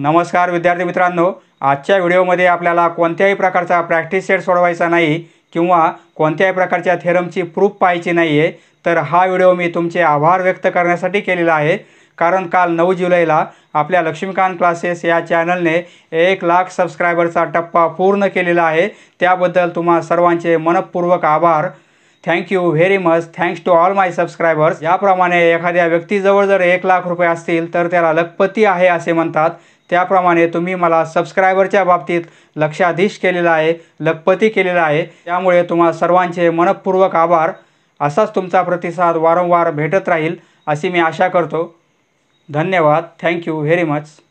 नमस्कार विद्यार्थी मित्रांनो आजच्या व्हिडिओमध्ये आपल्याला कोणत्याही प्रकारचा प्रॅक्टिस सेट सोडवायचा नाही किंवा कोणत्याही प्रकारच्या थेरमची प्रूफ पाहायची नाही आहे तर हा व्हिडिओ मी तुमचे आभार व्यक्त करण्यासाठी केलेला आहे कारण काल नऊ जुलैला आपल्या लक्ष्मीकांत क्लासेस या चॅनलने एक लाख सबस्क्रायबरचा टप्पा पूर्ण केलेला आहे त्याबद्दल तुम्हा सर्वांचे मनपूर्वक आभार thank you very much thanks to all my subscribers याप्रमाणे एखाद्या व्यक्तीजवळ जर एक लाख रुपये असतील तर त्याला लखपती आहे असे म्हणतात त्याप्रमाणे तुम्ही मला सबस्क्रायबरच्या बाबतीत लक्षाधीश केलेला आहे लखपती केलेला आहे त्यामुळे तुम्हा सर्वांचे मनपूर्वक आभार असाच तुमचा प्रतिसाद वारंवार भेटत राहील अशी मी आशा करतो धन्यवाद थँक्यू व्हेरी मच